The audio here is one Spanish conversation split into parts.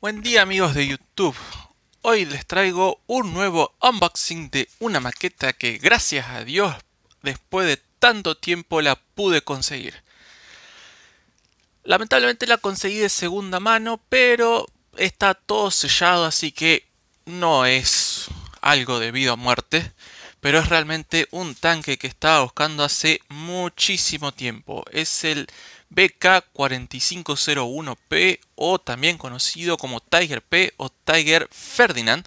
Buen día amigos de YouTube. Hoy les traigo un nuevo unboxing de una maqueta que gracias a Dios después de tanto tiempo la pude conseguir. Lamentablemente la conseguí de segunda mano, pero está todo sellado, así que no es algo debido a muerte, pero es realmente un tanque que estaba buscando hace muchísimo tiempo. Es el BK4501P o también conocido como Tiger P o Tiger Ferdinand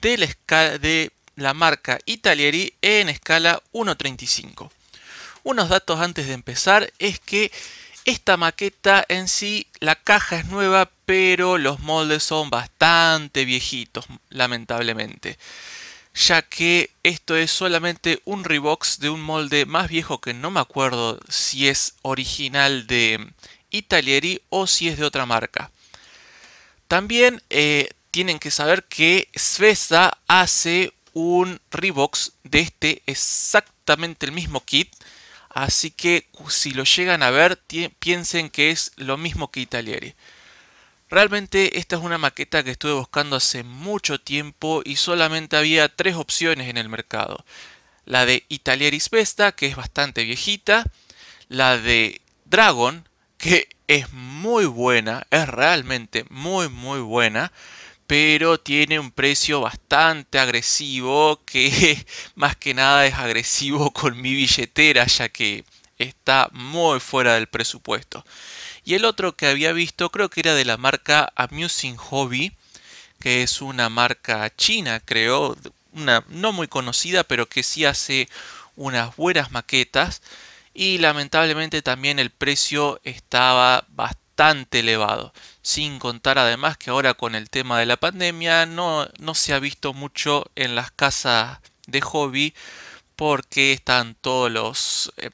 de la, marca Italieri en escala 1.35. Unos datos antes de empezar es que esta maqueta en sí, la caja es nueva, pero los moldes son bastante viejitos, lamentablemente ya que esto es solamente un rebox de un molde más viejo que no me acuerdo si es original de Italieri o si es de otra marca. También eh, tienen que saber que Svesa hace un rebox de este exactamente el mismo kit. Así que si lo llegan a ver, piensen que es lo mismo que Italieri. Realmente esta es una maqueta que estuve buscando hace mucho tiempo y solamente había tres opciones en el mercado. La de Italieris Vesta que es bastante viejita, la de Dragon, que es muy buena, es realmente muy muy buena, pero tiene un precio bastante agresivo que más que nada es agresivo con mi billetera ya que está muy fuera del presupuesto. Y el otro que había visto creo que era de la marca Amusing Hobby, que es una marca china, creo, una no muy conocida, pero que sí hace unas buenas maquetas. Y lamentablemente también el precio estaba bastante elevado. Sin contar además que ahora con el tema de la pandemia no, no se ha visto mucho en las casas de hobby porque están todos los... Em,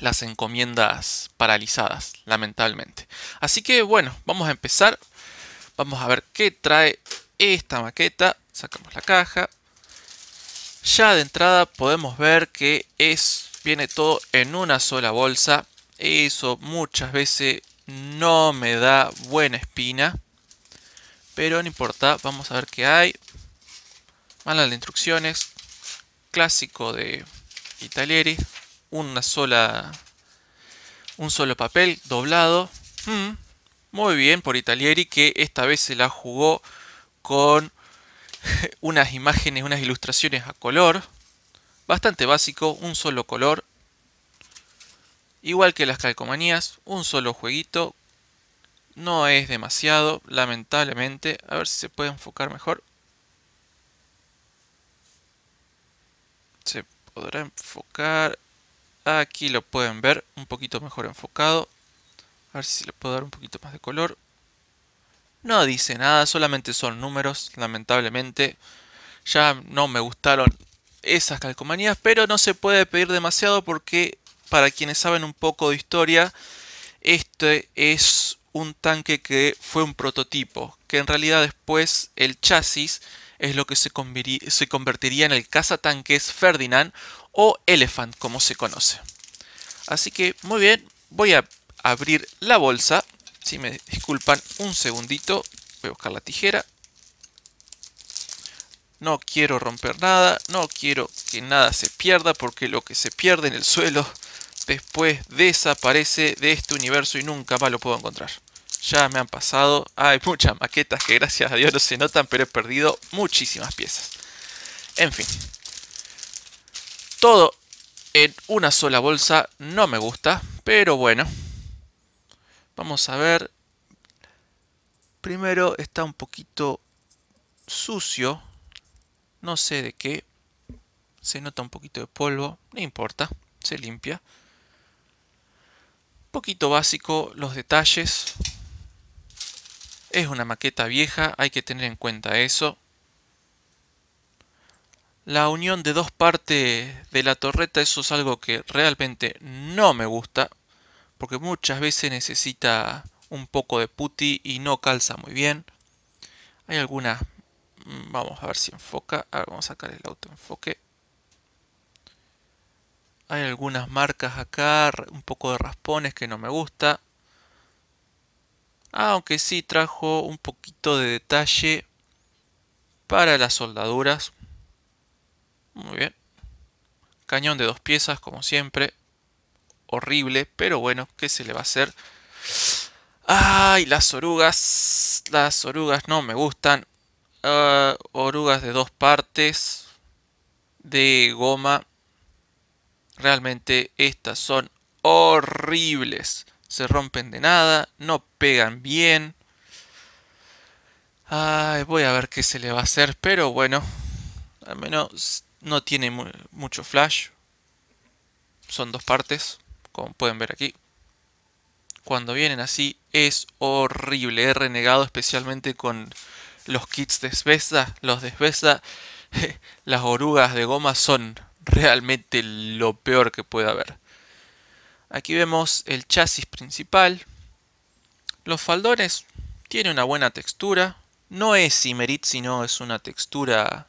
las encomiendas paralizadas, lamentablemente. Así que bueno, vamos a empezar. Vamos a ver qué trae esta maqueta. Sacamos la caja. Ya de entrada podemos ver que es, viene todo en una sola bolsa. Eso muchas veces no me da buena espina. Pero no importa, vamos a ver qué hay. Malas instrucciones. Clásico de Italieri una sola, un solo papel doblado. Hmm, muy bien por Italieri que esta vez se la jugó con unas imágenes, unas ilustraciones a color. Bastante básico, un solo color. Igual que las calcomanías, un solo jueguito. No es demasiado, lamentablemente. A ver si se puede enfocar mejor. Se podrá enfocar. Aquí lo pueden ver un poquito mejor enfocado. A ver si le puedo dar un poquito más de color. No dice nada, solamente son números, lamentablemente. Ya no me gustaron esas calcomanías, pero no se puede pedir demasiado porque para quienes saben un poco de historia, este es un tanque que fue un prototipo, que en realidad después el chasis es lo que se, convertiría en el tanques Ferdinand o Elephant como se conoce. Así que muy bien, voy a abrir la bolsa. Si me disculpan un segundito, voy a buscar la tijera. No quiero romper nada, no quiero que nada se pierda porque lo que se pierde en el suelo después desaparece de este universo y nunca más lo puedo encontrar. Ya me han pasado, hay muchas maquetas que gracias a Dios no se notan, pero he perdido muchísimas piezas. En fin, todo en una sola bolsa. No me gusta, pero bueno. Vamos a ver. Primero está un poquito sucio. No sé de qué. Se nota un poquito de polvo. No importa. Se limpia. Un poquito básico los detalles. Es una maqueta vieja. Hay que tener en cuenta eso. La unión de dos partes de la torreta, eso es algo que realmente no me gusta, porque muchas veces necesita un poco de putty y no calza muy bien. Hay algunas... Mm, vamos a ver si enfoca. vamos a sacar el autoenfoque. Hay algunas marcas acá, un poco de raspones que no me gusta. Aunque sí trajo un poquito de detalle para las soldaduras. Muy bien. Cañón de dos piezas, como siempre. Horrible, pero bueno, ¿qué se le va a hacer? ¡Ay! Las orugas. Las orugas no me gustan. Ah, orugas de dos partes. De goma. Realmente estas son horribles. Se rompen de nada. No pegan bien. Ay, voy a ver qué se le va a hacer. Pero bueno. Al menos no tiene mucho flash. Son dos partes, como pueden ver aquí. Cuando vienen así es horrible. He renegado especialmente con los kits de svesa Los de svesa las orugas de goma son realmente lo peor que puede haber. Aquí vemos el chasis principal. Los faldones tienen una buena textura. No es Imerit, sino es una textura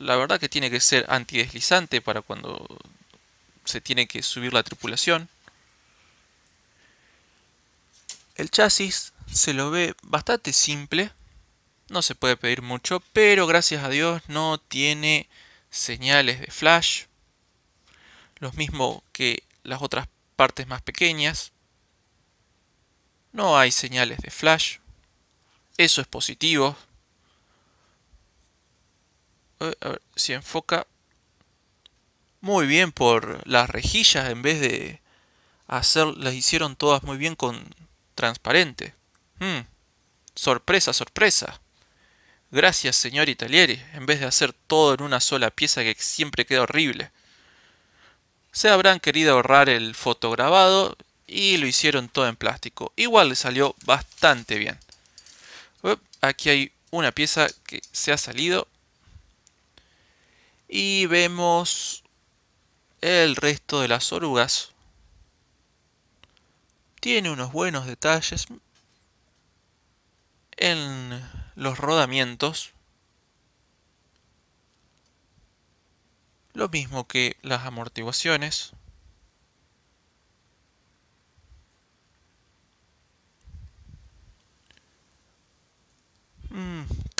la verdad que tiene que ser antideslizante para cuando se tiene que subir la tripulación. El chasis se lo ve bastante simple, no se puede pedir mucho, pero gracias a Dios no tiene señales de flash, Lo mismo que las otras partes más pequeñas. No hay señales de flash, eso es positivo, a ver si enfoca muy bien por las rejillas en vez de hacer, las hicieron todas muy bien con transparente. Hmm, sorpresa, sorpresa. Gracias, señor Italieri, en vez de hacer todo en una sola pieza que siempre queda horrible. Se habrán querido ahorrar el fotograbado y lo hicieron todo en plástico. Igual le salió bastante bien. Aquí hay una pieza que se ha salido y vemos el resto de las orugas. Tiene unos buenos detalles en los rodamientos. Lo mismo que las amortiguaciones.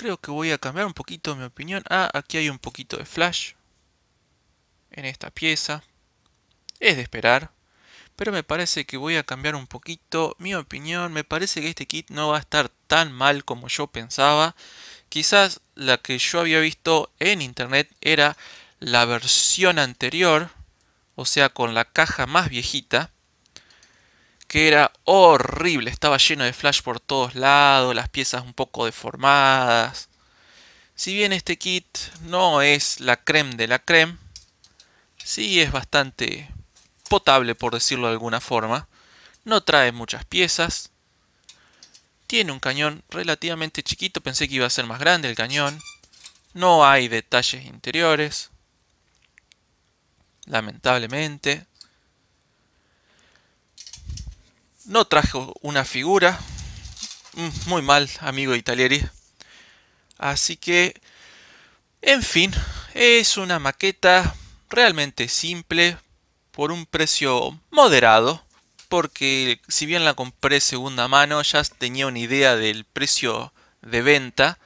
creo que voy a cambiar un poquito mi opinión. Ah, aquí hay un poquito de flash en esta pieza. Es de esperar. Pero me parece que voy a cambiar un poquito mi opinión. Me parece que este kit no va a estar tan mal como yo pensaba. Quizás la que yo había visto en internet era la versión anterior. O sea, con la caja más viejita que era horrible, estaba lleno de flash por todos lados, las piezas un poco deformadas. Si bien este kit no es la creme de la creme, sí es bastante potable por decirlo de alguna forma. No trae muchas piezas. Tiene un cañón relativamente chiquito, pensé que iba a ser más grande el cañón. No hay detalles interiores. Lamentablemente. No trajo una figura. Mm, muy mal, amigo Italieri. Así que, en fin, es una maqueta realmente simple por un precio moderado. Porque si bien la compré segunda mano, ya tenía una idea del precio de venta.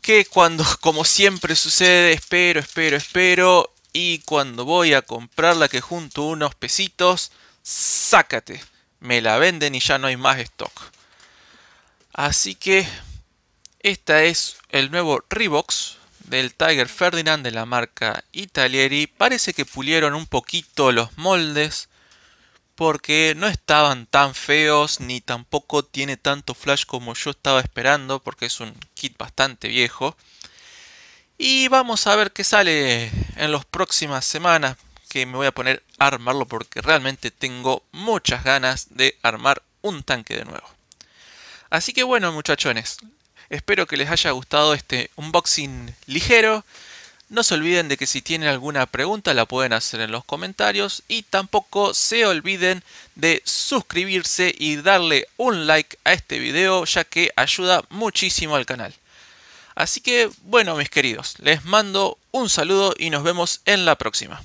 Que cuando, como siempre sucede, espero, espero, espero. Y cuando voy a comprarla que junto unos pesitos, sácate me la venden y ya no hay más stock. Así que esta es el nuevo Reeboks del Tiger Ferdinand de la marca Italieri. Parece que pulieron un poquito los moldes porque no estaban tan feos ni tampoco tiene tanto flash como yo estaba esperando porque es un kit bastante viejo. Y vamos a ver qué sale en las próximas semanas que me voy a poner a armarlo porque realmente tengo muchas ganas de armar un tanque de nuevo. Así que bueno muchachones, espero que les haya gustado este unboxing ligero. No se olviden de que si tienen alguna pregunta la pueden hacer en los comentarios y tampoco se olviden de suscribirse y darle un like a este video ya que ayuda muchísimo al canal. Así que bueno mis queridos, les mando un saludo y nos vemos en la próxima.